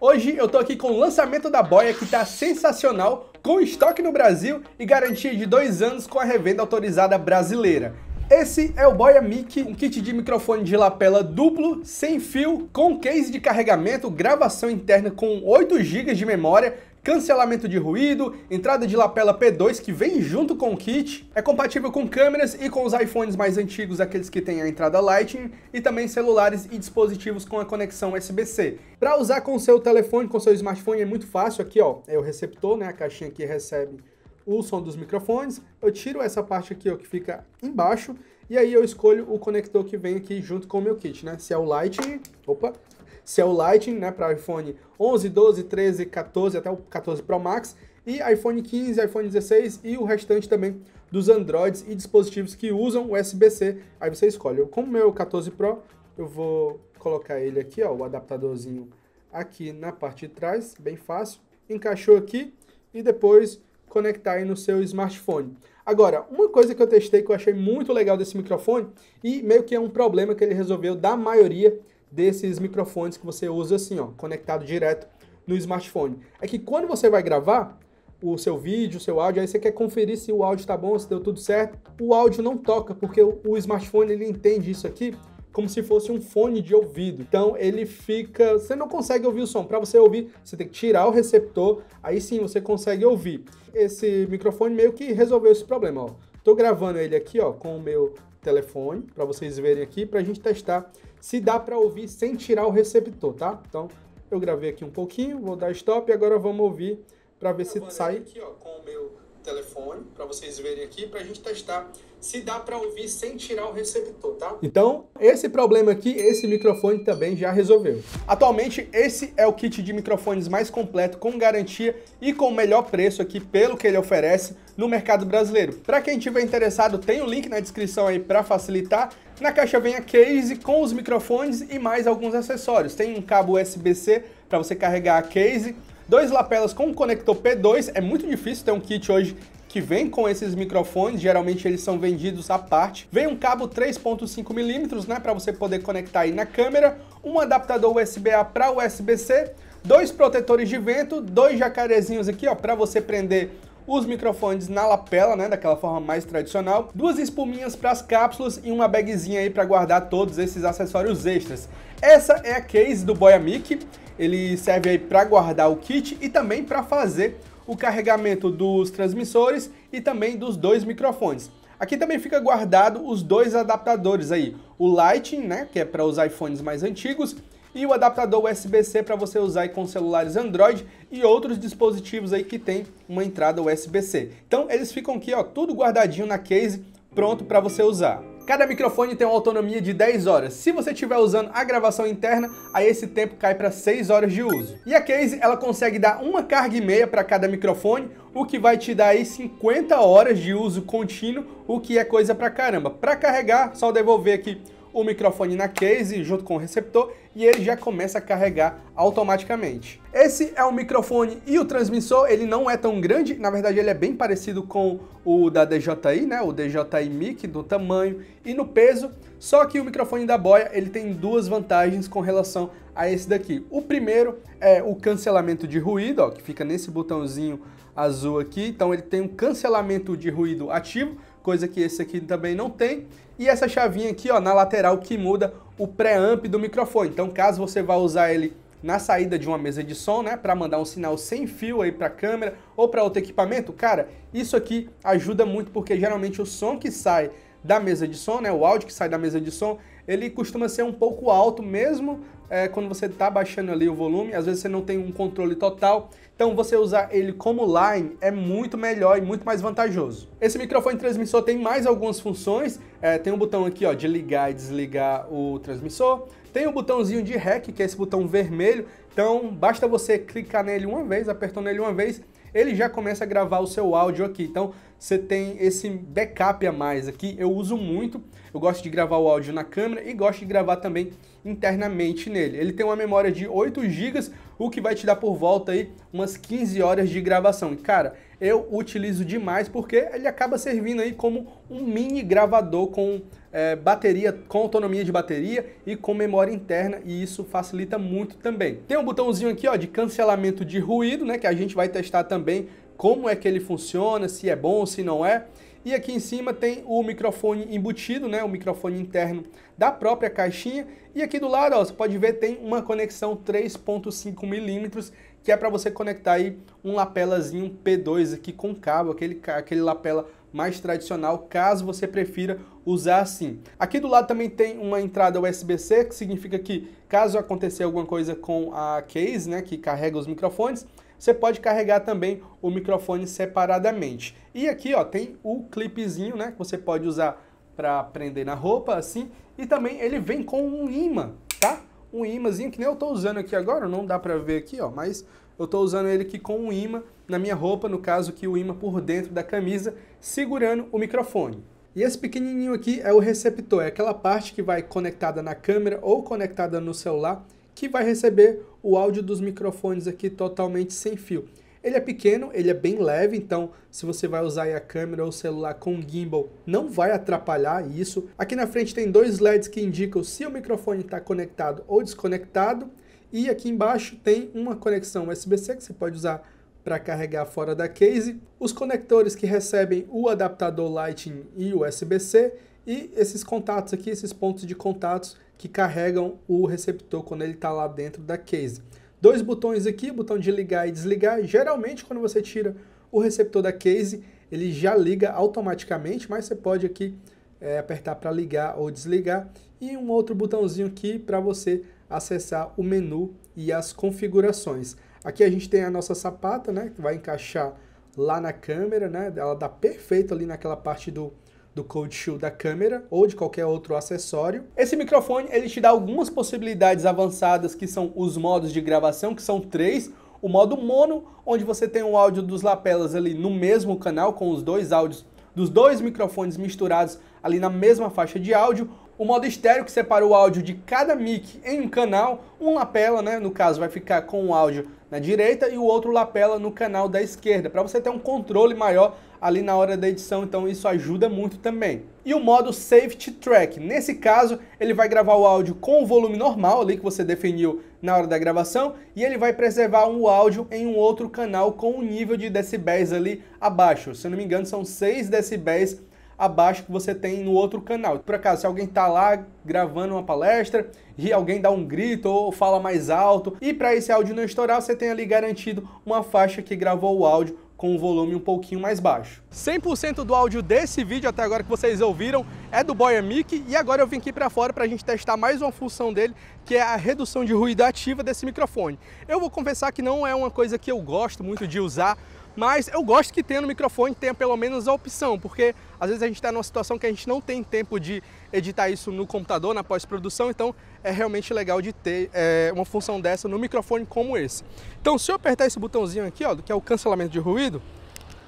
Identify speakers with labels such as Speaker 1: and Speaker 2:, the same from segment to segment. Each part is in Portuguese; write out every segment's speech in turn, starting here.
Speaker 1: Hoje eu tô aqui com o lançamento da boia que tá sensacional, com estoque no Brasil e garantia de dois anos com a revenda autorizada brasileira. Esse é o Boya Mic, um kit de microfone de lapela duplo, sem fio, com case de carregamento, gravação interna com 8 GB de memória cancelamento de ruído, entrada de lapela P2 que vem junto com o kit, é compatível com câmeras e com os iPhones mais antigos, aqueles que têm a entrada Lightning, e também celulares e dispositivos com a conexão USB-C. Para usar com seu telefone, com seu smartphone é muito fácil, aqui ó, é o receptor, né, a caixinha que recebe o som dos microfones, eu tiro essa parte aqui ó, que fica embaixo, e aí eu escolho o conector que vem aqui junto com o meu kit, né, se é o Lightning, opa, se é o Lightning, né, para iPhone 11, 12, 13, 14, até o 14 Pro Max, e iPhone 15, iPhone 16 e o restante também dos Androids e dispositivos que usam USB-C. Aí você escolhe. Como o meu 14 Pro, eu vou colocar ele aqui, ó, o adaptadorzinho aqui na parte de trás, bem fácil. Encaixou aqui e depois conectar aí no seu smartphone. Agora, uma coisa que eu testei que eu achei muito legal desse microfone e meio que é um problema que ele resolveu da maioria desses microfones que você usa assim, ó, conectado direto no smartphone. É que quando você vai gravar o seu vídeo, o seu áudio, aí você quer conferir se o áudio tá bom, se deu tudo certo. O áudio não toca, porque o, smartphone ele entende isso aqui como se fosse um fone de ouvido. Então ele fica, você não consegue ouvir o som. Para você ouvir, você tem que tirar o receptor, aí sim você consegue ouvir. Esse microfone meio que resolveu esse problema, ó. Tô gravando ele aqui, ó, com o meu telefone para vocês verem aqui para a gente testar se dá para ouvir sem tirar o receptor, tá? Então, eu gravei aqui um pouquinho, vou dar stop e agora vamos ouvir para ver se sai. Aqui, ó, com o meu telefone para vocês verem aqui para a gente testar se dá para ouvir sem tirar o receptor, tá? Então, esse problema aqui, esse microfone também já resolveu. Atualmente, esse é o kit de microfones mais completo com garantia e com o melhor preço aqui pelo que ele oferece no mercado brasileiro. Para quem tiver interessado, tem o link na descrição aí para facilitar. Na caixa vem a case com os microfones e mais alguns acessórios. Tem um cabo USB-C para você carregar a case, dois lapelas com um conector P2. É muito difícil ter um kit hoje que vem com esses microfones, geralmente eles são vendidos à parte. Vem um cabo 3.5mm, né, para você poder conectar aí na câmera, um adaptador USB-A para USB-C, dois protetores de vento, dois jacarezinhos aqui, ó, para você prender os microfones na lapela, né, daquela forma mais tradicional, duas espuminhas para as cápsulas e uma bagzinha aí para guardar todos esses acessórios extras. Essa é a case do Boya Mic ele serve aí para guardar o kit e também para fazer o carregamento dos transmissores e também dos dois microfones. Aqui também fica guardado os dois adaptadores aí, o Lightning, né, que é para os iPhones mais antigos, e o adaptador USB-C para você usar aí com celulares Android e outros dispositivos aí que tem uma entrada USB-C. Então eles ficam aqui, ó, tudo guardadinho na case, pronto para você usar. Cada microfone tem uma autonomia de 10 horas. Se você estiver usando a gravação interna, aí esse tempo cai para 6 horas de uso. E a case, ela consegue dar uma carga e meia para cada microfone, o que vai te dar aí 50 horas de uso contínuo, o que é coisa para caramba. Para carregar, só devolver aqui o microfone na case junto com o receptor e ele já começa a carregar automaticamente. Esse é o microfone e o transmissor, ele não é tão grande, na verdade ele é bem parecido com o da DJI, né, o DJI Mic do tamanho e no peso, só que o microfone da boia, ele tem duas vantagens com relação a esse daqui. O primeiro é o cancelamento de ruído, ó, que fica nesse botãozinho azul aqui, então ele tem um cancelamento de ruído ativo, coisa que esse aqui também não tem. E essa chavinha aqui, ó, na lateral que muda o preamp do microfone. Então, caso você vá usar ele na saída de uma mesa de som, né, para mandar um sinal sem fio aí para a câmera ou para outro equipamento, cara, isso aqui ajuda muito porque geralmente o som que sai da mesa de som, né, o áudio que sai da mesa de som, ele costuma ser um pouco alto mesmo é, quando você está baixando ali o volume, às vezes você não tem um controle total, então você usar ele como line é muito melhor e muito mais vantajoso. Esse microfone transmissor tem mais algumas funções, é, tem um botão aqui ó, de ligar e desligar o transmissor, tem o um botãozinho de REC, que é esse botão vermelho, então basta você clicar nele uma vez, apertando nele uma vez, ele já começa a gravar o seu áudio aqui. Então você tem esse backup a mais aqui. Eu uso muito, eu gosto de gravar o áudio na câmera e gosto de gravar também internamente nele. Ele tem uma memória de 8 GB, o que vai te dar por volta aí umas 15 horas de gravação. E cara, eu utilizo demais porque ele acaba servindo aí como um mini gravador com é, bateria, com autonomia de bateria e com memória interna e isso facilita muito também. Tem um botãozinho aqui ó, de cancelamento de ruído, né, que a gente vai testar também como é que ele funciona, se é bom, se não é. E aqui em cima tem o microfone embutido, né, o microfone interno da própria caixinha. E aqui do lado, ó, você pode ver, tem uma conexão 3.5 milímetros que é para você conectar aí um lapelazinho P2 aqui com cabo, aquele, aquele lapela mais tradicional, caso você prefira usar assim. Aqui do lado também tem uma entrada USB-C, que significa que caso acontecer alguma coisa com a case, né, que carrega os microfones, você pode carregar também o microfone separadamente. E aqui, ó, tem o clipezinho, né, que você pode usar para prender na roupa assim, e também ele vem com um imã um imãzinho, que nem eu estou usando aqui agora, não dá para ver aqui, ó, mas eu estou usando ele aqui com um imã na minha roupa, no caso que o imã por dentro da camisa, segurando o microfone. E esse pequenininho aqui é o receptor, é aquela parte que vai conectada na câmera ou conectada no celular, que vai receber o áudio dos microfones aqui totalmente sem fio. Ele é pequeno, ele é bem leve, então se você vai usar a câmera ou o celular com gimbal, não vai atrapalhar isso. Aqui na frente tem dois LEDs que indicam se o microfone está conectado ou desconectado. E aqui embaixo tem uma conexão USB-C que você pode usar para carregar fora da case, os conectores que recebem o adaptador Lightning e USB-C e esses contatos aqui, esses pontos de contatos que carregam o receptor quando ele está lá dentro da case dois botões aqui, botão de ligar e desligar. Geralmente, quando você tira o receptor da case, ele já liga automaticamente, mas você pode aqui é, apertar para ligar ou desligar. E um outro botãozinho aqui para você acessar o menu e as configurações. Aqui a gente tem a nossa sapata, né, que vai encaixar lá na câmera, né, ela dá tá perfeito ali naquela parte do do cold shoe da câmera ou de qualquer outro acessório. Esse microfone ele te dá algumas possibilidades avançadas que são os modos de gravação, que são três. O modo mono, onde você tem o áudio dos lapelas ali no mesmo canal, com os dois áudios dos dois microfones misturados ali na mesma faixa de áudio. O modo estéreo que separa o áudio de cada mic em um canal, um lapela, né? No caso, vai ficar com o áudio na direita e o outro lapela no canal da esquerda, para você ter um controle maior ali na hora da edição, então isso ajuda muito também. E o modo Safety Track, nesse caso ele vai gravar o áudio com o volume normal ali que você definiu na hora da gravação e ele vai preservar o áudio em um outro canal com o um nível de decibéis ali abaixo, se eu não me engano são 6 decibéis abaixo que você tem no outro canal. Por acaso, se alguém está lá gravando uma palestra e alguém dá um grito ou fala mais alto, e para esse áudio não estourar, você tem ali garantido uma faixa que gravou o áudio com o volume um pouquinho mais baixo. 100% do áudio desse vídeo até agora que vocês ouviram é do Boyer Mic e agora eu vim aqui para fora para a gente testar mais uma função dele, que é a redução de ruído ativa desse microfone. Eu vou confessar que não é uma coisa que eu gosto muito de usar, mas eu gosto que tenha no microfone, tenha pelo menos a opção, porque às vezes a gente está numa situação que a gente não tem tempo de editar isso no computador, na pós-produção, então é realmente legal de ter é, uma função dessa no microfone como esse. Então se eu apertar esse botãozinho aqui, ó, que é o cancelamento de ruído,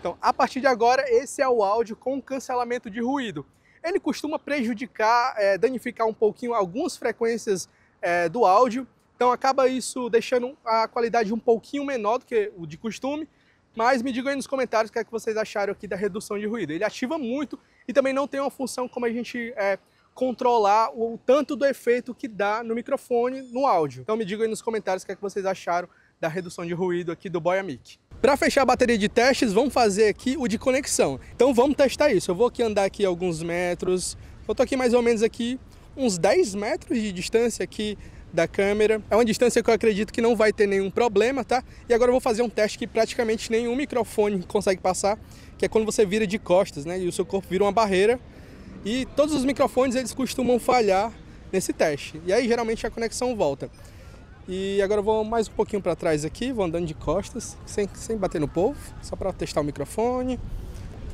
Speaker 1: então a partir de agora esse é o áudio com cancelamento de ruído. Ele costuma prejudicar, é, danificar um pouquinho algumas frequências é, do áudio, então acaba isso deixando a qualidade um pouquinho menor do que o de costume, mas me digam aí nos comentários o que, é que vocês acharam aqui da redução de ruído. Ele ativa muito e também não tem uma função como a gente é, controlar o tanto do efeito que dá no microfone, no áudio. Então me digam aí nos comentários o que, é que vocês acharam da redução de ruído aqui do Boya Mic. Para fechar a bateria de testes, vamos fazer aqui o de conexão. Então vamos testar isso. Eu vou aqui andar aqui alguns metros. Eu tô aqui mais ou menos aqui uns 10 metros de distância aqui da câmera. É uma distância que eu acredito que não vai ter nenhum problema, tá? E agora eu vou fazer um teste que praticamente nenhum microfone consegue passar, que é quando você vira de costas, né? E o seu corpo vira uma barreira. E todos os microfones eles costumam falhar nesse teste. E aí geralmente a conexão volta. E agora eu vou mais um pouquinho para trás aqui, vou andando de costas, sem, sem bater no povo, só para testar o microfone.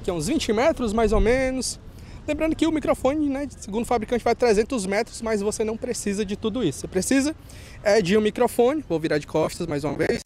Speaker 1: Aqui é uns 20 metros mais ou menos. Lembrando que o microfone, né, segundo o fabricante, vai 300 metros, mas você não precisa de tudo isso. Você precisa é, de um microfone, vou virar de costas mais uma vez,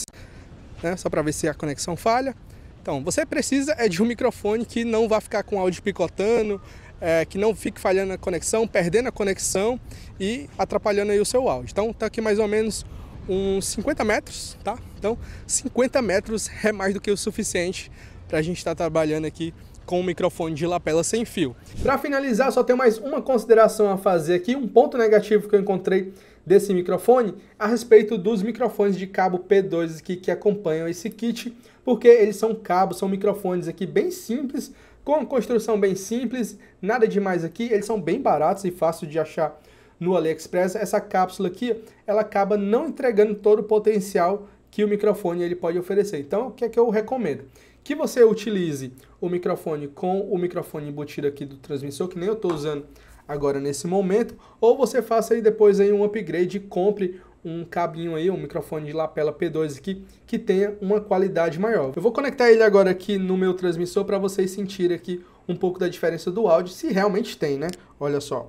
Speaker 1: né, só para ver se a conexão falha. Então, você precisa é de um microfone que não vá ficar com áudio picotando, é, que não fique falhando a conexão, perdendo a conexão e atrapalhando aí o seu áudio. Então, tá aqui mais ou menos uns 50 metros, tá? Então, 50 metros é mais do que o suficiente para a gente estar tá trabalhando aqui com um microfone de lapela sem fio. Para finalizar, só tenho mais uma consideração a fazer aqui, um ponto negativo que eu encontrei desse microfone a respeito dos microfones de cabo P2 que acompanham esse kit, porque eles são cabos, são microfones aqui bem simples, com construção bem simples, nada demais aqui, eles são bem baratos e fáceis de achar no AliExpress. Essa cápsula aqui, ela acaba não entregando todo o potencial que o microfone ele pode oferecer. Então, o que é que eu recomendo? que você utilize o microfone com o microfone embutido aqui do transmissor, que nem eu estou usando agora nesse momento, ou você faça aí depois aí um upgrade e compre um cabinho aí, um microfone de lapela P2 aqui, que tenha uma qualidade maior. Eu vou conectar ele agora aqui no meu transmissor para vocês sentirem aqui um pouco da diferença do áudio, se realmente tem, né? Olha só.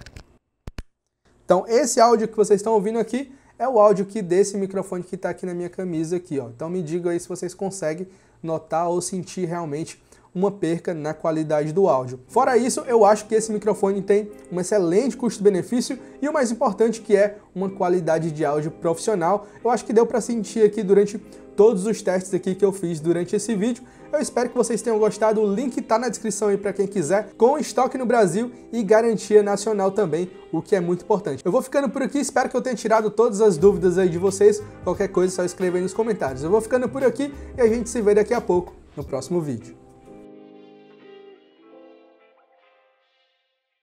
Speaker 1: Então, esse áudio que vocês estão ouvindo aqui é o áudio que desse microfone que está aqui na minha camisa aqui, ó. Então me diga aí se vocês conseguem notar ou sentir realmente uma perca na qualidade do áudio. Fora isso, eu acho que esse microfone tem um excelente custo-benefício e o mais importante que é uma qualidade de áudio profissional. Eu acho que deu para sentir aqui durante todos os testes aqui que eu fiz durante esse vídeo. Eu espero que vocês tenham gostado, o link está na descrição aí para quem quiser, com estoque no Brasil e garantia nacional também, o que é muito importante. Eu vou ficando por aqui, espero que eu tenha tirado todas as dúvidas aí de vocês, qualquer coisa é só escrever nos comentários. Eu vou ficando por aqui e a gente se vê daqui a pouco no próximo vídeo.